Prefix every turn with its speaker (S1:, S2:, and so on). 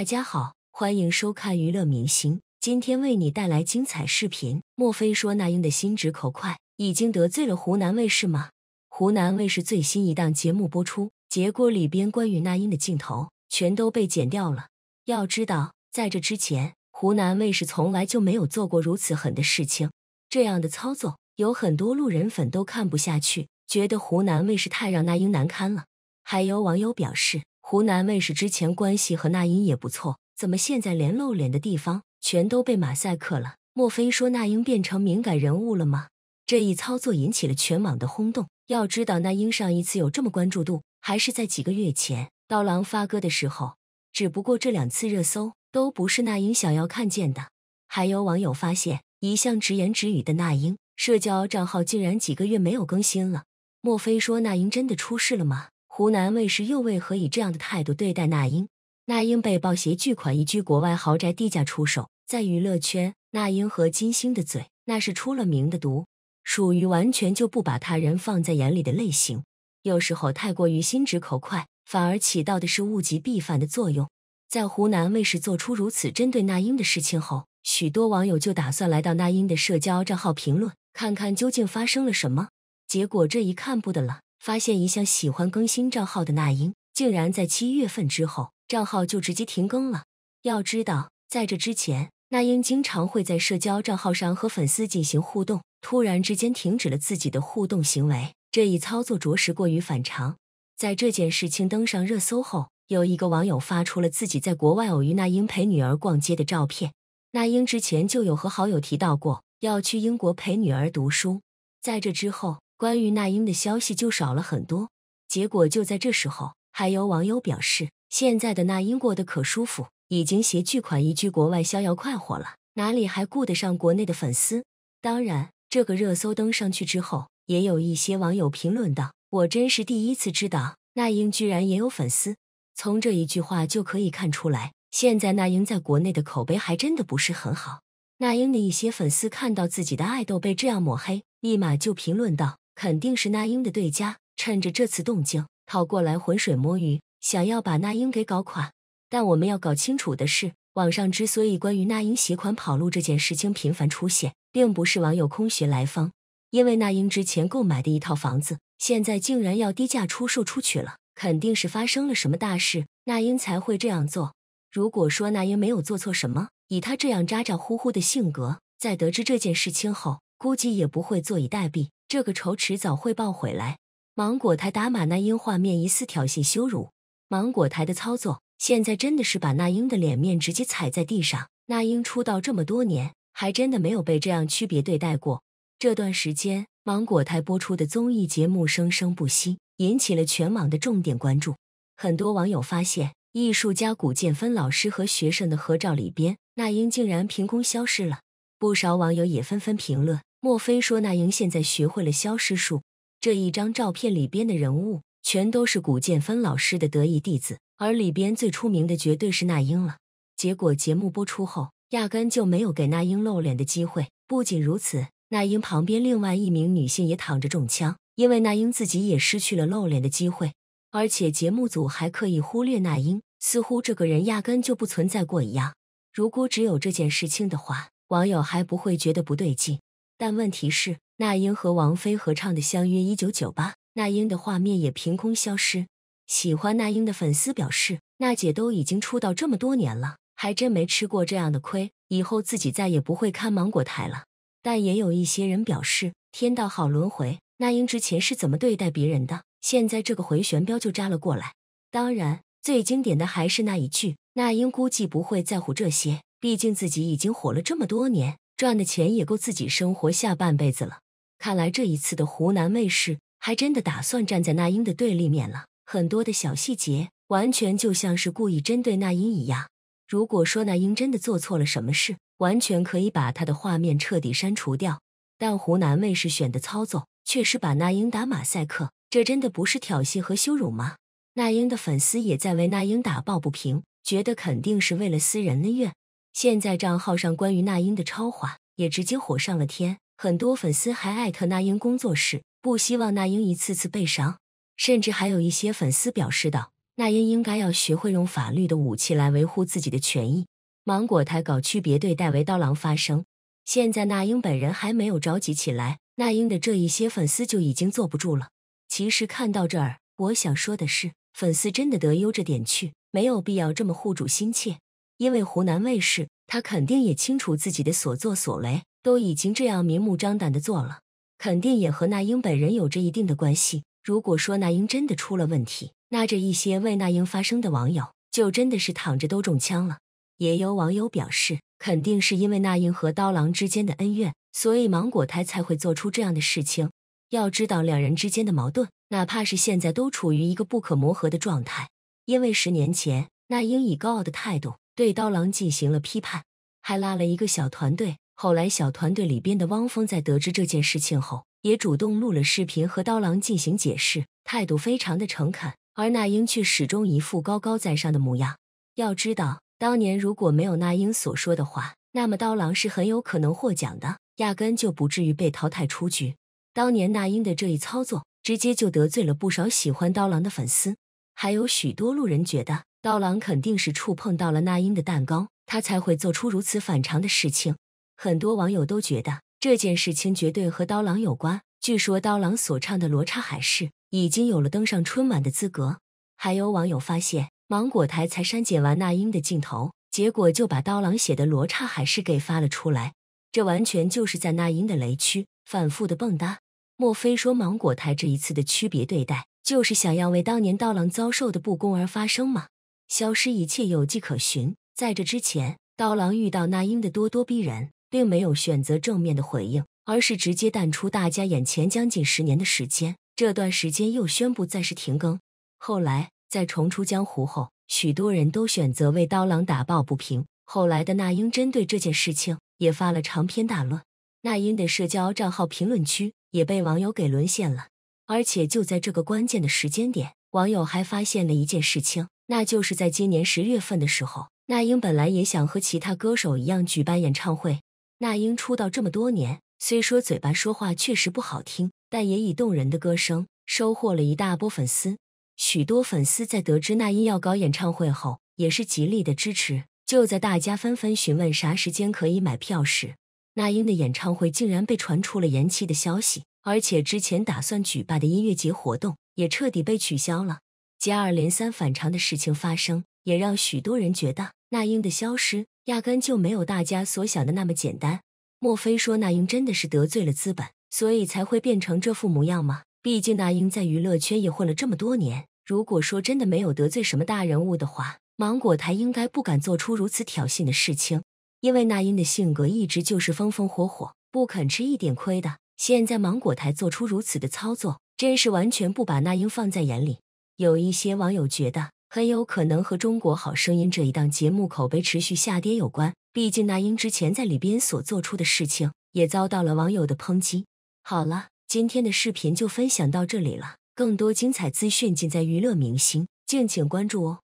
S1: 大家好，欢迎收看娱乐明星，今天为你带来精彩视频。莫非说那英的心直口快已经得罪了湖南卫视吗？湖南卫视最新一档节目播出，结果里边关于那英的镜头全都被剪掉了。要知道，在这之前，湖南卫视从来就没有做过如此狠的事情。这样的操作，有很多路人粉都看不下去，觉得湖南卫视太让那英难堪了。还有网友表示。湖南卫视之前关系和那英也不错，怎么现在连露脸的地方全都被马赛克了？莫非说那英变成敏感人物了吗？这一操作引起了全网的轰动。要知道，那英上一次有这么关注度，还是在几个月前刀郎发歌的时候。只不过这两次热搜都不是那英想要看见的。还有网友发现，一向直言直语的那英社交账号竟然几个月没有更新了。莫非说那英真的出事了吗？湖南卫视又为何以这样的态度对待那英？那英被曝携巨款移居国外豪宅低价出售，在娱乐圈，那英和金星的嘴那是出了名的毒，属于完全就不把他人放在眼里的类型。有时候太过于心直口快，反而起到的是物极必反的作用。在湖南卫视做出如此针对那英的事情后，许多网友就打算来到那英的社交账号评论，看看究竟发生了什么。结果这一看不得了。发现一向喜欢更新账号的那英，竟然在七月份之后账号就直接停更了。要知道，在这之前，那英经常会在社交账号上和粉丝进行互动，突然之间停止了自己的互动行为，这一操作着实过于反常。在这件事情登上热搜后，有一个网友发出了自己在国外偶遇那英陪女儿逛街的照片。那英之前就有和好友提到过要去英国陪女儿读书，在这之后。关于那英的消息就少了很多。结果就在这时候，还有网友表示，现在的那英过得可舒服，已经携巨款移居国外，逍遥快活了，哪里还顾得上国内的粉丝？当然，这个热搜登上去之后，也有一些网友评论道：“我真是第一次知道，那英居然也有粉丝。”从这一句话就可以看出来，现在那英在国内的口碑还真的不是很好。那英的一些粉丝看到自己的爱豆被这样抹黑，立马就评论道。肯定是那英的对家，趁着这次动静跑过来浑水摸鱼，想要把那英给搞垮。但我们要搞清楚的是，网上之所以关于那英携款跑路这件事情频繁出现，并不是网友空穴来风。因为那英之前购买的一套房子，现在竟然要低价出售出去了，肯定是发生了什么大事，那英才会这样做。如果说那英没有做错什么，以他这样咋咋呼呼的性格，在得知这件事情后，估计也不会坐以待毙。这个仇迟早会报回来。芒果台打马那英画面疑似挑衅羞辱，芒果台的操作现在真的是把那英的脸面直接踩在地上。那英出道这么多年，还真的没有被这样区别对待过。这段时间，芒果台播出的综艺节目生生不息，引起了全网的重点关注。很多网友发现，艺术家古建芬老师和学生的合照里边，那英竟然凭空消失了。不少网友也纷纷评论。莫非说那英现在学会了消失术？这一张照片里边的人物全都是古建芬老师的得意弟子，而里边最出名的绝对是那英了。结果节目播出后，压根就没有给那英露脸的机会。不仅如此，那英旁边另外一名女性也躺着中枪，因为那英自己也失去了露脸的机会。而且节目组还刻意忽略那英，似乎这个人压根就不存在过一样。如果只有这件事情的话，网友还不会觉得不对劲。但问题是，那英和王菲合唱的《相约一九九八》，那英的画面也凭空消失。喜欢那英的粉丝表示，娜姐都已经出道这么多年了，还真没吃过这样的亏，以后自己再也不会看芒果台了。但也有一些人表示，天道好轮回，那英之前是怎么对待别人的，现在这个回旋镖就扎了过来。当然，最经典的还是那一句：那英估计不会在乎这些，毕竟自己已经火了这么多年。赚的钱也够自己生活下半辈子了。看来这一次的湖南卫视还真的打算站在那英的对立面了，很多的小细节完全就像是故意针对那英一样。如果说那英真的做错了什么事，完全可以把她的画面彻底删除掉。但湖南卫视选的操作却是把那英打马赛克，这真的不是挑衅和羞辱吗？那英的粉丝也在为那英打抱不平，觉得肯定是为了私人恩怨。现在账号上关于那英的超话也直接火上了天，很多粉丝还艾特那英工作室，不希望那英一次次被伤，甚至还有一些粉丝表示道：“那英应该要学会用法律的武器来维护自己的权益。”芒果台搞区别对待为刀郎发声，现在那英本人还没有着急起来，那英的这一些粉丝就已经坐不住了。其实看到这儿，我想说的是，粉丝真的得悠着点去，没有必要这么护主心切。因为湖南卫视，他肯定也清楚自己的所作所为都已经这样明目张胆的做了，肯定也和那英本人有着一定的关系。如果说那英真的出了问题，那这一些为那英发声的网友就真的是躺着都中枪了。也有网友表示，肯定是因为那英和刀郎之间的恩怨，所以芒果台才会做出这样的事情。要知道，两人之间的矛盾，哪怕是现在都处于一个不可磨合的状态，因为十年前那英以高傲的态度。对刀郎进行了批判，还拉了一个小团队。后来，小团队里边的汪峰在得知这件事情后，也主动录了视频和刀郎进行解释，态度非常的诚恳。而那英却始终一副高高在上的模样。要知道，当年如果没有那英所说的话，那么刀郎是很有可能获奖的，压根就不至于被淘汰出局。当年那英的这一操作，直接就得罪了不少喜欢刀郎的粉丝，还有许多路人觉得。刀郎肯定是触碰到了那英的蛋糕，他才会做出如此反常的事情。很多网友都觉得这件事情绝对和刀郎有关。据说刀郎所唱的《罗刹海市》已经有了登上春晚的资格。还有网友发现，芒果台才删减完那英的镜头，结果就把刀郎写的《罗刹海市》给发了出来。这完全就是在那英的雷区反复的蹦哒。莫非说芒果台这一次的区别对待，就是想要为当年刀郎遭受的不公而发声吗？消失一切有迹可循，在这之前，刀郎遇到那英的咄咄逼人，并没有选择正面的回应，而是直接淡出大家眼前。将近十年的时间，这段时间又宣布暂时停更。后来在重出江湖后，许多人都选择为刀郎打抱不平。后来的那英针对这件事情也发了长篇大论，那英的社交账号评论区也被网友给沦陷了。而且就在这个关键的时间点，网友还发现了一件事情。那就是在今年十月份的时候，那英本来也想和其他歌手一样举办演唱会。那英出道这么多年，虽说嘴巴说话确实不好听，但也以动人的歌声收获了一大波粉丝。许多粉丝在得知那英要搞演唱会后，也是极力的支持。就在大家纷纷询问啥时间可以买票时，那英的演唱会竟然被传出了延期的消息，而且之前打算举办的音乐节活动也彻底被取消了。接二连三反常的事情发生，也让许多人觉得那英的消失压根就没有大家所想的那么简单。莫非说那英真的是得罪了资本，所以才会变成这副模样吗？毕竟那英在娱乐圈也混了这么多年，如果说真的没有得罪什么大人物的话，芒果台应该不敢做出如此挑衅的事情。因为那英的性格一直就是风风火火，不肯吃一点亏的。现在芒果台做出如此的操作，真是完全不把那英放在眼里。有一些网友觉得很有可能和《中国好声音》这一档节目口碑持续下跌有关，毕竟那英之前在里边所做出的事情也遭到了网友的抨击。好了，今天的视频就分享到这里了，更多精彩资讯尽在娱乐明星，敬请关注哦。